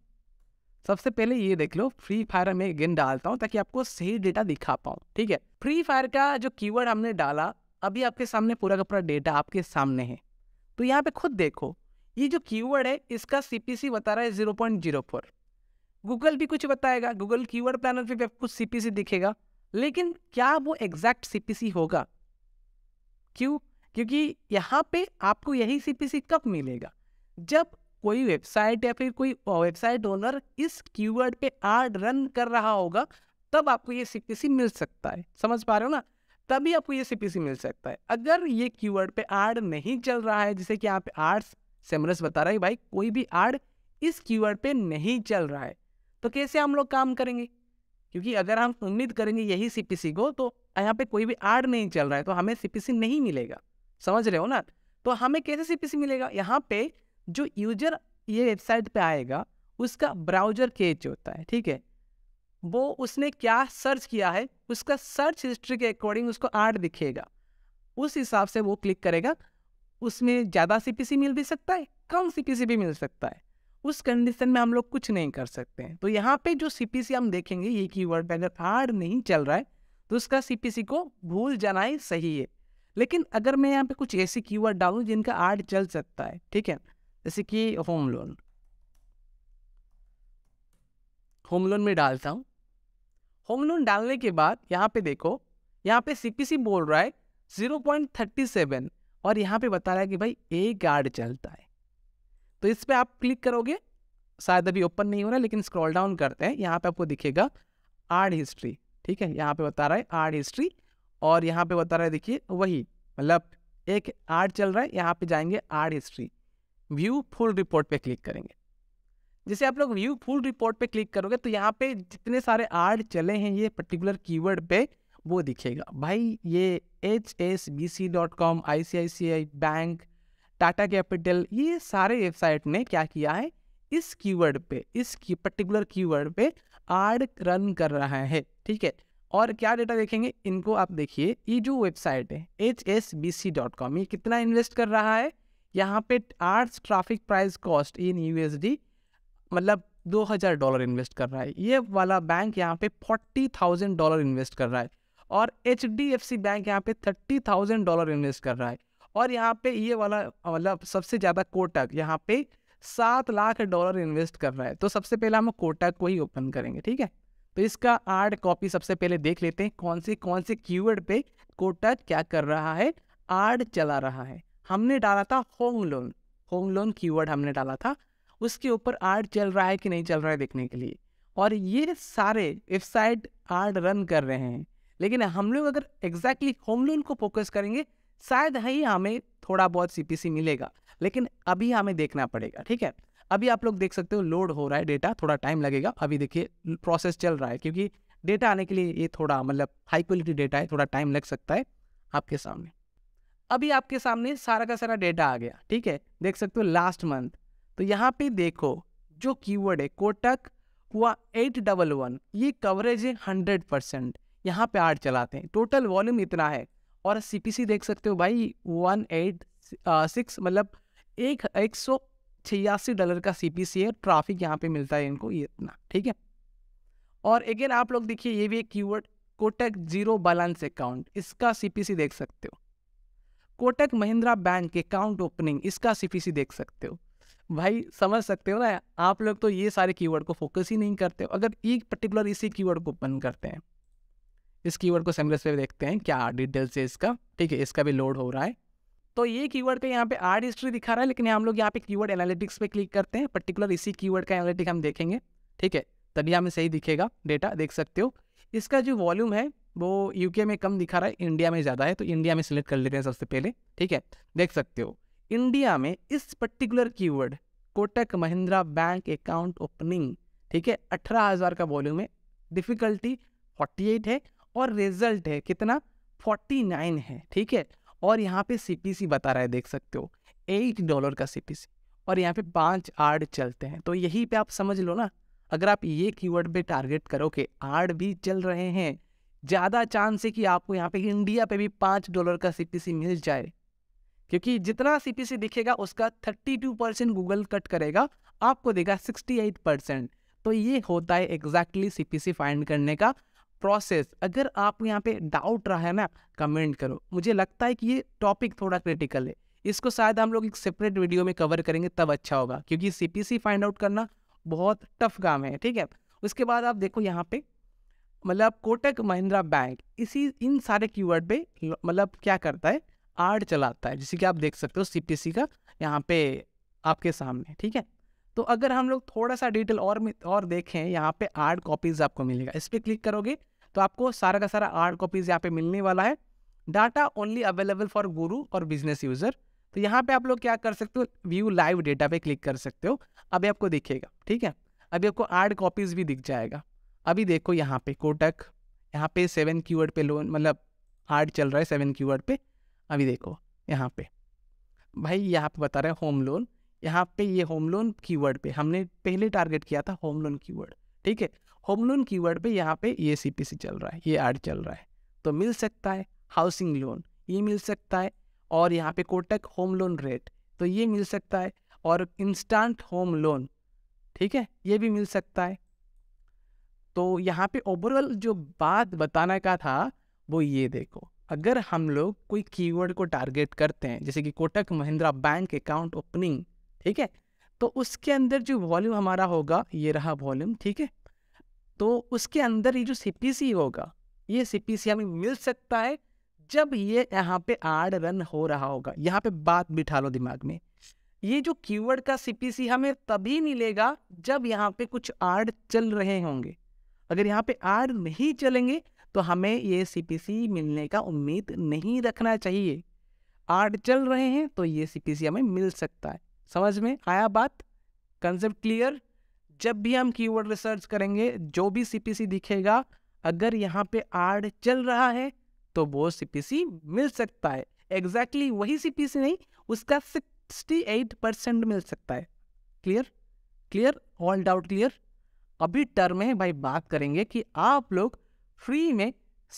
सबसे पहले ये देख लो फ्री फायर में अगेन डालता हूँ ताकि आपको सही डेटा दिखा पाऊँ ठीक है फ्री फायर का जो कीवर्ड हमने डाला अभी आपके सामने पूरा का पूरा डेटा आपके सामने है तो यहाँ पे खुद देखो ये जो कीवर्ड है इसका सीपीसी बता रहा है zero point zero four Google भी कुछ बताएगा गूगल कीवर्ड प्लानर पे भी कुछ सी दिखेगा लेकिन क्या वो एग्जैक्ट सीपीसी होगा क्यों क्योंकि यहाँ पे आपको यही सीपीसी कब मिलेगा जब कोई वेबसाइट या फिर कोई वेबसाइट ओनर इस कीवर्ड पे आर्ड रन कर रहा होगा तब आपको ये सीपीसी मिल सकता है समझ पा रहे हो ना तभी आपको ये सीपीसी मिल सकता है अगर ये कीवर्ड पे आर्ड नहीं चल रहा है जैसे कि यहाँ पे आर्ट्स सेमरस बता रहा है भाई कोई भी आड इस कीवर्ड पे नहीं चल रहा है तो कैसे हम लोग काम करेंगे क्योंकि अगर हम उम्मीद करेंगे यही सीपीसी को तो यहाँ पे कोई भी आड नहीं चल रहा है तो हमें सीपीसी नहीं मिलेगा समझ रहे हो ना तो हमें कैसे सीपीसी मिलेगा यहाँ पे जो यूजर ये वेबसाइट पे आएगा उसका ब्राउजर केच होता है ठीक है वो उसने क्या सर्च किया है उसका सर्च हिस्ट्री के अकॉर्डिंग उसको आर्ट दिखेगा उस हिसाब से वो क्लिक करेगा उसमें ज़्यादा सी मिल भी सकता है कम सी भी मिल सकता है उस कंडीशन में हम लोग कुछ नहीं कर सकते हैं तो यहाँ पे जो सी हम देखेंगे ये की वर्ड अगर आर नहीं चल रहा है तो उसका सी को भूल जाना ही सही है लेकिन अगर मैं यहाँ पे कुछ की वर्ड डालूँ जिनका आर्ट चल सकता है ठीक है जैसे कि होम लोन होम लोन में डालता हूँ होम लोन डालने के बाद यहाँ पे देखो यहाँ पे सीपीसी बोल रहा है जीरो पॉइंट थर्टी सेवन और यहाँ पे बता रहा है कि भाई एक गार्ड चलता है तो इस पर आप क्लिक करोगे शायद अभी ओपन नहीं हो रहा लेकिन स्क्रॉल डाउन करते हैं यहाँ पे आपको दिखेगा आर्ट हिस्ट्री ठीक है यहाँ पे बता रहा है आर्ट हिस्ट्री और यहाँ पे बता रहा है देखिए वही मतलब एक आर्ट चल रहा है यहाँ पे जाएंगे ad history view full report पे क्लिक करेंगे जैसे आप लोग व्यू फुल रिपोर्ट पे क्लिक करोगे तो यहाँ पे जितने सारे आर्ड चले हैं ये पर्टिकुलर कीवर्ड पे वो दिखेगा भाई ये H S B C dot com I C I C I bank Tata Capital ये सारे वेबसाइट ने क्या किया है इस कीवर्ड पे इस की, पर्टिकुलर कीवर्ड पे आर्ड रन कर रहा है ठीक है और क्या डेटा देखेंगे इनको आप देखिए ये जो वेबसाइट है H S B C dot com ये कितना इन्वेस्ट कर रहा है यहाँ पे ads traffic price cost in U S D मतलब दो हज़ार डॉलर इन्वेस्ट कर रहा है ये वाला बैंक यहाँ पे फोर्टी थाउजेंड डॉलर इन्वेस्ट कर रहा है और H D F C bank यहाँ पे थर्टी थाउजेंड डॉलर इन्वेस्ट कर रहा है और यहाँ पे ये वाला मतलब सबसे ज़्यादा कोटक यहाँ पे सात लाख डॉलर इन्वेस्ट कर रहा है तो सबसे पहले हम कोटक को ही ओपन करेंगे ठीक है तो इसका आर्ट कॉपी सबसे पहले देख लेते हैं कौन से कौन से कीवर्ड पे कोटक क्या कर रहा है आर्ट चला रहा है हमने डाला था home loan home loan keyword हमने डाला था उसके ऊपर आर्ट चल रहा है कि नहीं चल रहा है देखने के लिए और ये सारे वेबसाइट आर्ट रन कर रहे हैं लेकिन हम लोग अगर एग्जैक्टली होम लोन को फोकस करेंगे शायद ही हमें थोड़ा बहुत सी मिलेगा लेकिन अभी हमें देखना पड़ेगा ठीक है अभी आप लोग देख सकते हो लोड हो रहा है डेटा थोड़ा टाइम लगेगा अभी देखिए प्रोसेस चल रहा है क्योंकि डेटा आने के लिए ये थोड़ा मतलब हाई क्वालिटी डेटा है थोड़ा टाइम लग सकता है आपके सामने अभी आपके सामने सारा का सारा डेटा आ गया ठीक है देख सकते हो लास्ट मंथ तो यहाँ पे देखो जो कीवर्ड है कोटक हुआ एट डबल वन ये कवरेज है हंड्रेड परसेंट यहाँ पे आठ चलाते हैं टोटल वॉल्यूम इतना है और सीपीसी देख सकते हो भाई वन एट सिक्स मतलब एक एक सौ छियासी डॉलर का सीपीसी है ट्रैफिक यहाँ पे मिलता है इनको ये इतना ठीक है और अगेन आप लोग देखिए ये भी एक keyword Kotak zero balance account इसका सीपीसी देख सकते हो Kotak Mahindra bank account opening इसका सीपीसी देख सकते हो भाई समझ सकते हो ना आप लोग तो ये सारे कीवर्ड को फोकस ही नहीं करते हो अगर एक पर्टिकुलर इसी कीवर्ड को ओपन करते हैं इस कीवर्ड को सेमलेस पे देखते हैं क्या डिटेल्स है इसका ठीक है इसका भी लोड हो रहा है तो ये कीवर्ड का यहाँ पे आर्ट हिस्ट्री दिखा रहा है लेकिन हम लोग यहाँ पे कीवर्ड एनालिटिक्स पे क्लिक करते हैं पर्टिकुलर इसी कीवर्ड का एनालिटिक हम देखेंगे ठीक है तभी हमें सही दिखेगा डेटा देख सकते हो इसका जो वॉल्यूम है वो यूके में कम दिखा रहा है इंडिया में ज़्यादा है तो इंडिया में सिलेक्ट कर लेते हैं सबसे पहले ठीक है देख सकते हो इंडिया में इस particular keyword Kotak Mahindra bank account opening ठीक है अठारह हज़ार का वॉल्यूम है डिफ़िकल्टी 48 है और रिजल्ट है कितना 49 है ठीक है और यहाँ पे सीपीसी बता रहा है देख सकते हो एट डॉलर का सीपीसी और यहाँ पे पाँच आर्ड चलते हैं तो यही पे आप समझ लो ना अगर आप ये कीवर्ड पे टारगेट करो कि आर्ड भी चल रहे हैं ज़्यादा चांस है कि आपको यहाँ पे इंडिया पे भी पाँच डॉलर का सी मिल जाए क्योंकि जितना सीपीसी दिखेगा उसका 32 परसेंट गूगल कट करेगा आपको देगा 68 परसेंट तो ये होता है एग्जैक्टली सीपीसी फाइंड करने का प्रोसेस अगर आप यहाँ पे डाउट रहा है ना कमेंट करो मुझे लगता है कि ये टॉपिक थोड़ा क्रिटिकल है इसको शायद हम लोग एक सेपरेट वीडियो में कवर करेंगे तब अच्छा होगा क्योंकि सी फाइंड आउट करना बहुत टफ काम है ठीक है उसके बाद आप देखो यहाँ पे मतलब कोटक महिंद्रा बैंक इसी इन सारे कीवर्ड पे मतलब क्या करता है आड़ चलाता है जैसे कि आप देख सकते हो सीपीसी का यहाँ पे आपके सामने ठीक है तो अगर हम लोग थोड़ा सा डिटेल और और देखें यहाँ पे आर्ट कॉपीज़ आपको मिलेगा इस पर क्लिक करोगे तो आपको सारा का सारा आर्ट कॉपीज़ यहाँ पे मिलने वाला है डाटा ओनली अवेलेबल फॉर गुरु और बिजनेस यूज़र तो यहाँ पे आप लोग क्या कर सकते हो व्यू लाइव डेटा पे क्लिक कर सकते हो अभी आपको दिखेगा ठीक है अभी आपको आर्ट कॉपीज़ भी दिख जाएगा अभी देखो यहाँ पे कोटक यहाँ पे सेवन की पे लोन मतलब आर्ट चल रहा है सेवन की पे अभी देखो यहाँ पे भाई यहाँ आप बता रहे हैं होम लोन यहाँ पे ये होम लोन कीवर्ड पे हमने पहले टारगेट किया था होम लोन कीवर्ड ठीक है होम लोन कीवर्ड पे यहाँ पे ये सी चल रहा है ये आर चल रहा है तो मिल सकता है हाउसिंग लोन ये मिल सकता है और यहाँ पे कोटक होम लोन रेट तो ये मिल सकता है और इंस्टेंट होम लोन ठीक है ये भी मिल सकता है तो यहाँ पे ओवरऑल जो बात बताने का था वो ये देखो अगर हम लोग कोई कीवर्ड को टारगेट करते हैं जैसे कि Kotak Mahindra bank account opening ठीक है तो उसके अंदर जो वॉल्यूम हमारा होगा ये रहा वॉल्यूम ठीक है तो उसके अंदर ये जो सी होगा ये सी हमें मिल सकता है जब ये यहाँ पे आड़ रन हो रहा होगा यहाँ पे बात बिठा लो दिमाग में ये जो कीवर्ड का सी हमें तभी मिलेगा जब यहाँ पे कुछ आड़ चल रहे होंगे अगर यहाँ पे आड़ नहीं चलेंगे तो हमें ये सीपीसी मिलने का उम्मीद नहीं रखना चाहिए आर्ट चल रहे हैं तो ये सीपीसी हमें मिल सकता है समझ में आया बात कंसेप्ट क्लियर जब भी हम कीवर्ड रिसर्च करेंगे जो भी सीपीसी दिखेगा अगर यहाँ पे आर्ड चल रहा है तो वो सीपीसी मिल सकता है एग्जैक्टली exactly वही सीपीसी नहीं उसका 68 परसेंट मिल सकता है clear clear all doubt clear अभी टर्म में भाई बात करेंगे कि आप लोग फ्री में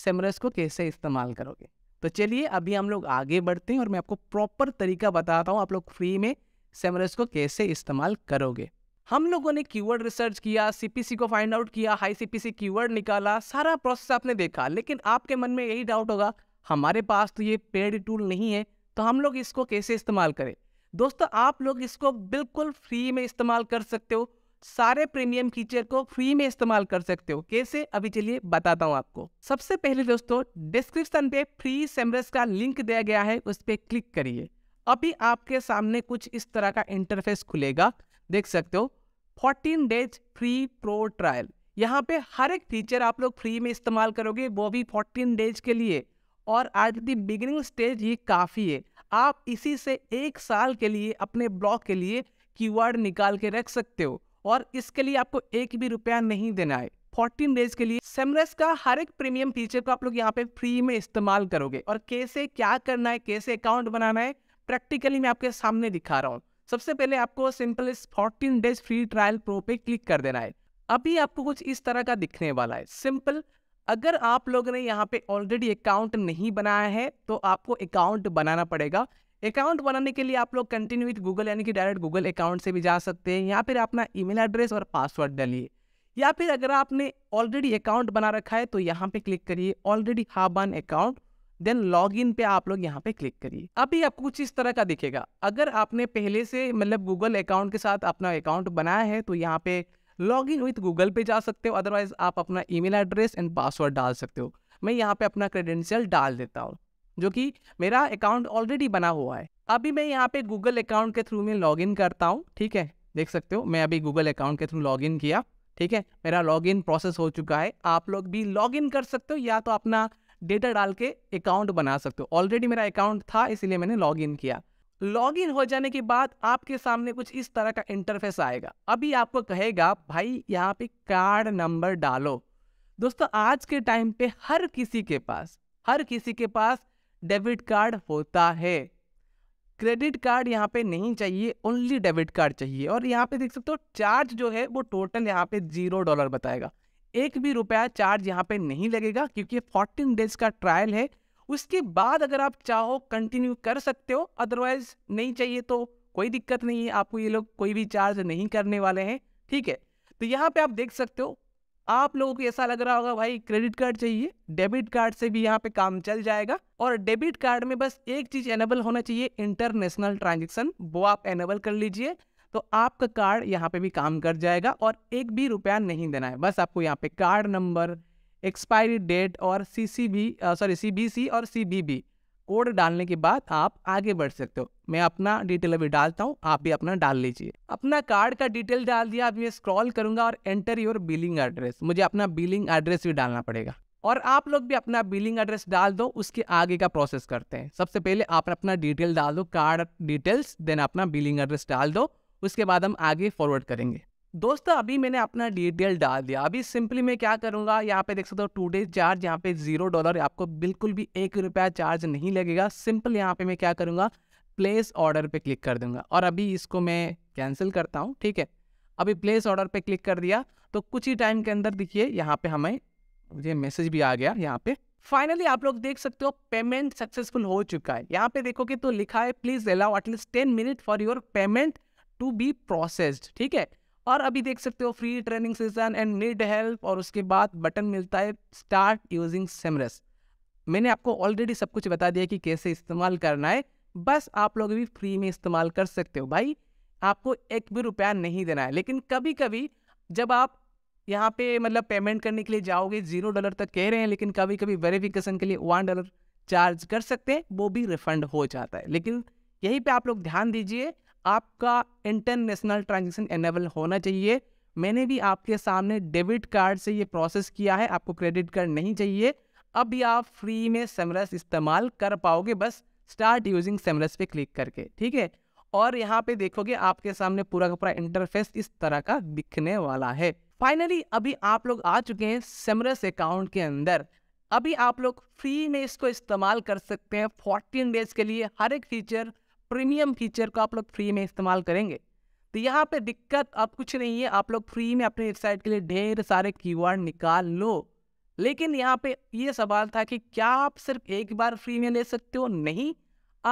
सेमरस को कैसे इस्तेमाल करोगे तो चलिए अभी हम लोग आगे बढ़ते हैं और मैं आपको प्रॉपर तरीका बताता हूँ आप लोग फ्री में सेमरस को कैसे इस्तेमाल करोगे हम लोगों ने कीवर्ड रिसर्च किया सीपीसी को फाइंड आउट किया हाई सीपीसी कीवर्ड निकाला सारा प्रोसेस आपने देखा लेकिन आपके मन में यही डाउट होगा हमारे पास तो ये पेड टूल नहीं है तो हम लोग इसको कैसे इस्तेमाल करें दोस्तों आप लोग इसको बिल्कुल फ्री में इस्तेमाल कर सकते हो सारे प्रीमियम फीचर को फ्री में इस्तेमाल कर सकते हो कैसे अभी चलिए बताता हूँ आपको सबसे पहले दोस्तों डिस्क्रिप्शन पे फ्री सेमरस का लिंक दिया गया है उस पर क्लिक करिए अभी आपके सामने कुछ इस तरह का इंटरफेस खुलेगा देख सकते हो 14 डेज फ्री प्रो ट्रायल यहाँ पे हर एक फीचर आप लोग फ्री में इस्तेमाल करोगे वो भी 14 डेज के लिए और आज दी बिगिनिंग स्टेज ही काफ़ी है आप इसी से एक साल के लिए अपने ब्लॉग के लिए कीवर्ड निकाल के रख सकते हो और इसके लिए आपको एक भी रुपया नहीं देना है 14 डेज के लिए सेमरस का हर एक प्रीमियम फीचर को आप लोग यहाँ पे फ्री में इस्तेमाल करोगे और कैसे क्या करना है कैसे अकाउंट बनाना है प्रैक्टिकली मैं आपके सामने दिखा रहा हूँ सबसे पहले आपको सिंपल इस 14 डेज फ्री ट्रायल प्रो पे क्लिक कर देना है अभी आपको कुछ इस तरह का दिखने वाला है सिंपल अगर आप लोगों ने यहाँ पे ऑलरेडी अकाउंट नहीं बनाया है तो आपको अकाउंट बनाना पड़ेगा अकाउंट बनाने के लिए आप लोग कंटिन्यू विथ गूगल यानी कि डायरेक्ट गूगल अकाउंट से भी जा सकते हैं या फिर अपना ईमेल एड्रेस और पासवर्ड डालिए या फिर अगर आपने ऑलरेडी अकाउंट बना रखा है तो यहाँ पे क्लिक करिए ऑलरेडी हा बन अकाउंट देन लॉग इन पे आप लोग यहाँ पे क्लिक करिए अभी आपको कुछ इस तरह का दिखेगा अगर आपने पहले से मतलब गूगल अकाउंट के साथ अपना अकाउंट बनाया है तो यहाँ पे लॉग इन विथ गूगल पे जा सकते हो अदरवाइज आप अपना ईमेल एड्रेस एंड पासवर्ड डाल सकते हो मैं यहाँ पे अपना क्रेडेंशियल डाल देता हूँ जो कि मेरा अकाउंट ऑलरेडी बना हुआ है अभी मैं यहाँ पे गूगल अकाउंट के थ्रू में लॉगिन करता हूँ ठीक है देख सकते हो मैं अभी गूगल अकाउंट के थ्रू लॉगिन किया ठीक है मेरा लॉगिन प्रोसेस हो चुका है आप लोग भी लॉगिन कर सकते हो या तो अपना डेटा डाल के अकाउंट बना सकते हो ऑलरेडी मेरा अकाउंट था इसलिए मैंने लॉगिन किया लॉगिन हो जाने के बाद आपके सामने कुछ इस तरह का इंटरफेस आएगा अभी आपको कहेगा भाई यहाँ पे कार्ड नंबर डालो दोस्तों आज के टाइम पे हर किसी के पास हर किसी के पास डेबिट कार्ड होता है क्रेडिट कार्ड यहाँ पे नहीं चाहिए ओनली डेबिट कार्ड चाहिए और यहाँ पे देख सकते हो चार्ज जो है वो टोटल यहाँ पे जीरो डॉलर बताएगा एक भी रुपया चार्ज यहाँ पे नहीं लगेगा क्योंकि फोर्टीन डेज का ट्रायल है उसके बाद अगर आप चाहो कंटिन्यू कर सकते हो अदरवाइज नहीं चाहिए तो कोई दिक्कत नहीं है आपको ये लोग कोई भी चार्ज नहीं करने वाले हैं ठीक है तो यहाँ पे आप देख सकते हो आप लोगों को ऐसा लग रहा होगा भाई क्रेडिट कार्ड चाहिए डेबिट कार्ड से भी यहाँ पे काम चल जाएगा और डेबिट कार्ड में बस एक चीज एनेबल होना चाहिए इंटरनेशनल ट्रांजेक्शन वो आप एनेबल कर लीजिए तो आपका कार्ड यहाँ पे भी काम कर जाएगा और एक भी रुपया नहीं देना है बस आपको यहाँ पे कार्ड नंबर एक्सपायरी डेट और C C B sorry C B C और सी बी बी कोड डालने के बाद आप आगे बढ़ सकते हो मैं अपना डिटेल अभी डालता हूँ आप भी अपना डाल लीजिए अपना कार्ड का डिटेल डाल दिया अभी मैं स्क्रॉल करूंगा और एंटर योर बिलिंग एड्रेस मुझे अपना बिलिंग एड्रेस भी डालना पड़ेगा और आप लोग भी अपना बिलिंग एड्रेस डाल दो उसके आगे का प्रोसेस करते हैं सबसे पहले आप अपना डिटेल डाल दो कार्ड डिटेल्स देन अपना बिलिंग एड्रेस डाल दो उसके बाद हम आगे फॉरवर्ड करेंगे दोस्तों अभी मैंने अपना डिटेल डाल दिया अभी सिंपली मैं क्या करूंगा यहाँ पे देख सकते हो टू डे चार्ज यहाँ पे जीरो डॉलर आपको बिल्कुल भी एक रुपया चार्ज नहीं लगेगा सिंपल यहाँ पे मैं क्या करूंगा प्लेस ऑर्डर पे क्लिक कर दूंगा और अभी इसको मैं कैंसिल करता हूँ ठीक है अभी प्लेस ऑर्डर पे क्लिक कर दिया तो कुछ ही टाइम के अंदर देखिए यहाँ पे हमें मुझे मैसेज भी आ गया यहाँ पे फाइनली आप लोग देख सकते हो पेमेंट सक्सेसफुल हो चुका है यहाँ पे देखोगे तो लिखा है please allow at least ten minute for your payment to be processed ठीक है और अभी देख सकते हो free training session and need help और उसके बाद बटन मिलता है स्टार्ट यूजिंग सेमरस मैंने आपको ऑलरेडी सब कुछ बता दिया कि कैसे इस्तेमाल करना है बस आप लोग भी फ्री में इस्तेमाल कर सकते हो भाई आपको एक भी रुपया नहीं देना है लेकिन कभी कभी जब आप यहाँ पे मतलब पेमेंट करने के लिए जाओगे जीरो डॉलर तक कह रहे हैं लेकिन कभी कभी वेरिफिकेशन के लिए वन डॉलर चार्ज कर सकते हैं वो भी रिफंड हो जाता है लेकिन यहीं पे आप लोग ध्यान दीजिए आपका इंटरनेशनल ट्रांजेक्शन एनेबल होना चाहिए मैंने भी आपके सामने डेबिट कार्ड से ये प्रोसेस किया है आपको क्रेडिट कार्ड नहीं चाहिए अभी आप फ्री में सेमरस इस्तेमाल कर पाओगे बस स्टार्ट यूजिंग सेमरस पे क्लिक करके ठीक है और यहाँ पे देखोगे आपके सामने पूरा का पूरा इंटरफेस इस तरह का दिखने वाला है फाइनली अभी आप लोग आ चुके हैं सेमरस अकाउंट के अंदर अभी आप लोग फ्री में इसको इस्तेमाल कर सकते हैं 14 डेज के लिए हर एक फीचर प्रीमियम फीचर को आप लोग फ्री में इस्तेमाल करेंगे तो यहाँ पे दिक्कत अब कुछ नहीं है आप लोग फ्री में अपने वेबसाइट के लिए ढेर सारे कीवर्ड निकाल लो लेकिन यहाँ पे ये सवाल था कि क्या आप सिर्फ एक बार फ्री में ले सकते हो नहीं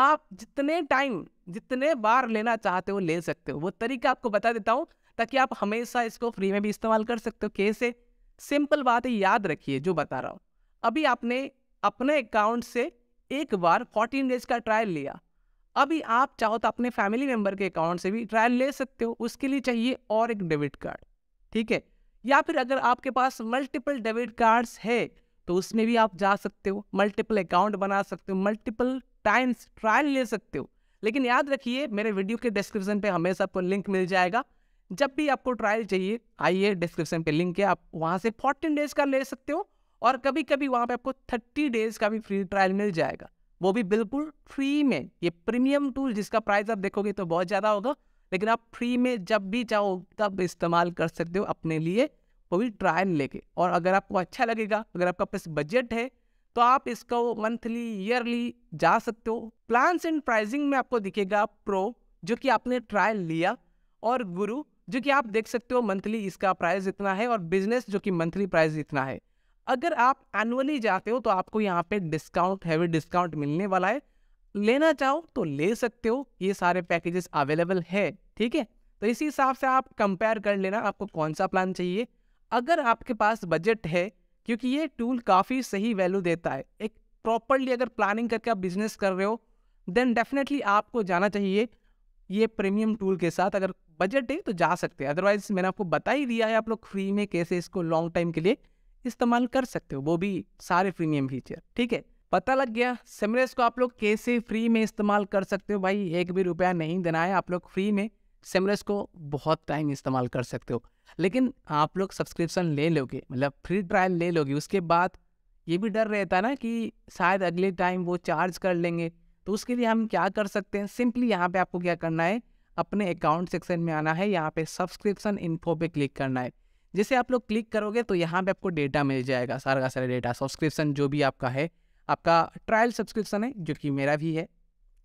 आप जितने टाइम जितने बार लेना चाहते हो ले सकते हो वो तरीका आपको बता देता हूँ ताकि आप हमेशा इसको फ्री में भी इस्तेमाल कर सकते हो कैसे सिंपल बात है याद रखिए जो बता रहा हूँ अभी आपने अपने अकाउंट से एक बार 14 डेज का ट्रायल लिया अभी आप चाहो तो अपने फैमिली मेम्बर के अकाउंट से भी ट्रायल ले सकते हो उसके लिए चाहिए और एक डेबिट कार्ड ठीक है या फिर अगर आपके पास मल्टीपल डेबिट कार्ड्स है तो उसमें भी आप जा सकते हो मल्टीपल अकाउंट बना सकते हो मल्टीपल टाइम्स ट्रायल ले सकते हो लेकिन याद रखिए मेरे वीडियो के डिस्क्रिप्शन पे हमेशा आपको लिंक मिल जाएगा जब भी आपको ट्रायल चाहिए आइए डिस्क्रिप्शन पे लिंक है आप वहाँ से फोर्टीन डेज का ले सकते हो और कभी कभी वहाँ पे आपको थर्टी डेज का भी फ्री ट्रायल मिल जाएगा वो भी बिल्कुल फ्री में ये प्रीमियम टूल जिसका प्राइस आप देखोगे तो बहुत ज़्यादा होगा लेकिन आप फ्री में जब भी चाहो तब इस्तेमाल कर सकते हो अपने लिए वो भी ट्रायल लेके और अगर आपको अच्छा लगेगा अगर आपका पास बजट है तो आप इसको मंथली ईयरली जा सकते हो प्लान्स एंड प्राइजिंग में आपको दिखेगा प्रो जो कि आपने ट्रायल लिया और गुरु जो कि आप देख सकते हो मंथली इसका प्राइस इतना है और बिजनेस जो कि मंथली प्राइस इतना है अगर आप एनुअली जाते हो तो आपको यहाँ पे डिस्काउंट हैवी डिस्काउंट मिलने वाला है लेना चाहो तो ले सकते हो ये सारे पैकेजेस अवेलेबल है ठीक है तो इसी हिसाब से आप कंपेयर कर लेना आपको कौन सा प्लान चाहिए अगर आपके पास बजट है क्योंकि ये टूल काफ़ी सही वैल्यू देता है एक प्रॉपरली अगर प्लानिंग करके आप बिजनेस कर रहे हो देन डेफिनेटली आपको जाना चाहिए ये प्रीमियम टूल के साथ अगर बजट है तो जा सकते हैं अदरवाइज मैंने आपको बता ही दिया है आप लोग फ्री में कैसे इसको लॉन्ग टाइम के लिए इस्तेमाल कर सकते हो वो भी सारे प्रीमियम फीचर ठीक है पता लग गया सेमरेस को आप लोग कैसे फ्री में इस्तेमाल कर सकते हो भाई एक भी रुपया नहीं देना है आप लोग फ्री में सेमरेस को बहुत टाइम इस्तेमाल कर सकते हो लेकिन आप लोग सब्सक्रिप्शन ले लोगे मतलब फ्री ट्रायल ले लोगे उसके बाद ये भी डर रहता है ना कि शायद अगले टाइम वो चार्ज कर लेंगे तो उसके लिए हम क्या कर सकते हैं सिंपली यहाँ पे आपको क्या करना है अपने अकाउंट सेक्शन में आना है यहाँ पे सब्सक्रिप्शन इन्फो पे क्लिक करना है जैसे आप लोग क्लिक करोगे तो यहाँ पे आपको डेटा मिल जाएगा सारा का सारा डेटा सब्सक्रिप्शन जो भी आपका है आपका ट्रायल सब्सक्रिप्शन है जो कि मेरा भी है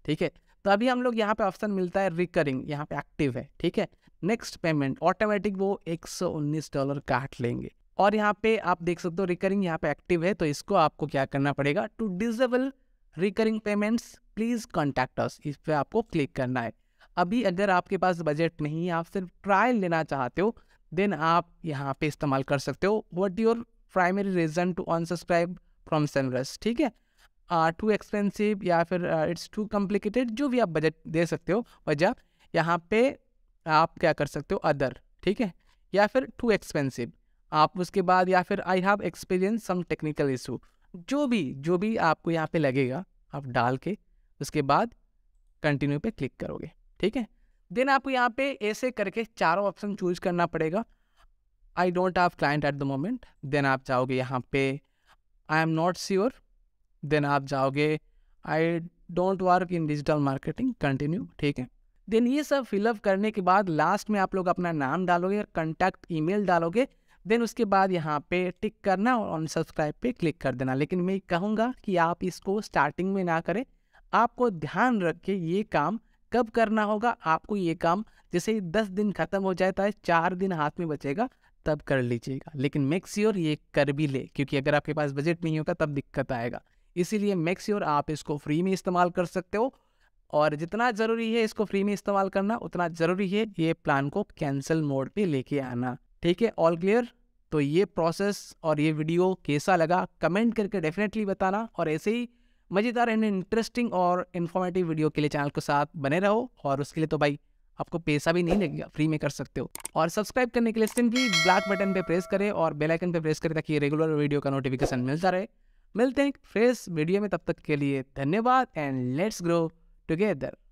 ठीक है तो अभी हम लोग यहाँ पे ऑप्शन मिलता है रिकरिंग यहाँ पे एक्टिव है ठीक है नेक्स्ट पेमेंट ऑटोमेटिक वो 119 डॉलर काट लेंगे और यहाँ पे आप देख सकते हो रिकरिंग यहाँ पे एक्टिव है तो इसको आपको क्या करना पड़ेगा to disable recurring payments please contact us इस पर आपको क्लिक करना है अभी अगर आपके पास बजट नहीं है आप सिर्फ ट्रायल लेना चाहते हो देन आप यहाँ पे इस्तेमाल कर सकते हो what your primary reason to unsubscribe from Semrush ठीक है टू uh, एक्सपेंसिव या फिर इट्स टू कॉम्प्लिकेटेड जो भी आप बजट दे सकते हो वजह यहाँ पे आप क्या कर सकते हो अदर ठीक है या फिर टू एक्सपेंसिव आप उसके बाद या फिर I have experience some technical issue जो भी जो भी आपको यहाँ पे लगेगा आप डाल के उसके बाद कंटिन्यू पे क्लिक करोगे ठीक है देन आपको यहाँ पे ऐसे करके चारों ऑप्शन चूज करना पड़ेगा I don't have client at the moment then आप जाओगे यहाँ पे I am not sure then आप जाओगे I don't work in digital marketing continue ठीक है देन ये सब फिलअप करने के बाद लास्ट में आप लोग अपना नाम डालोगे कंटैक्ट मेल डालोगे देन उसके बाद यहाँ पे टिक करना और ऑन सब्सक्राइब पे क्लिक कर देना लेकिन मैं कहूँगा कि आप इसको स्टार्टिंग में ना करें आपको ध्यान रख के ये काम कब करना होगा आपको ये काम जैसे ही दस दिन खत्म हो जाता है चार दिन हाथ में बचेगा तब कर लीजिएगा लेकिन मैक्स्योर ये कर भी ले क्योंकि अगर आपके पास बजट नहीं होगा तब दिक्कत आएगा इसीलिए मेक आप इसको फ्री में इस्तेमाल कर सकते हो और जितना ज़रूरी है इसको फ्री में इस्तेमाल करना उतना ज़रूरी है ये प्लान को कैंसिल मोड पे लेके आना ठीक है ऑल क्लियर तो ये प्रोसेस और ये वीडियो कैसा लगा कमेंट करके डेफिनेटली बताना और ऐसे ही मज़ेदार एंड इंटरेस्टिंग और इन्फॉर्मेटिव वीडियो के लिए चैनल के साथ बने रहो और उसके लिए तो भाई आपको पैसा भी नहीं लगेगा फ्री में कर सकते हो और सब्सक्राइब करने के लिए सिंपली ब्लैक बटन पे प्रेस करें और बेल आइकन पे प्रेस करें ताकि रेगुलर वीडियो का नोटिफिकेशन मिलता रहे मिलते हैं फ्रेश वीडियो में तब तक के लिए धन्यवाद एंड लेट्स ग्रो टुगेदर